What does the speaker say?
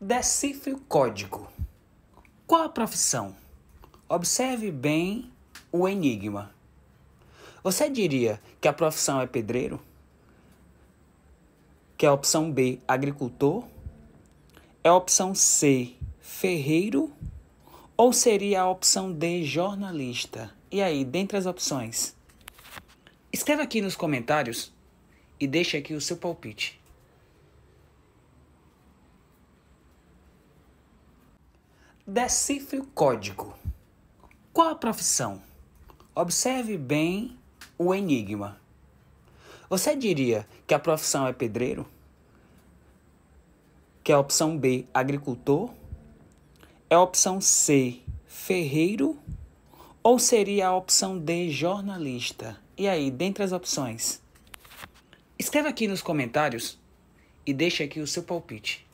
Decifre o código. Qual a profissão? Observe bem o enigma. Você diria que a profissão é pedreiro? Que é a opção B, agricultor? É a opção C, ferreiro? Ou seria a opção D, jornalista? E aí, dentre as opções? Escreva aqui nos comentários e deixe aqui o seu palpite. Decifre o código. Qual a profissão? Observe bem o enigma. Você diria que a profissão é pedreiro? Que é a opção B, agricultor? É a opção C, ferreiro? Ou seria a opção D, jornalista? E aí, dentre as opções? Escreva aqui nos comentários e deixe aqui o seu palpite.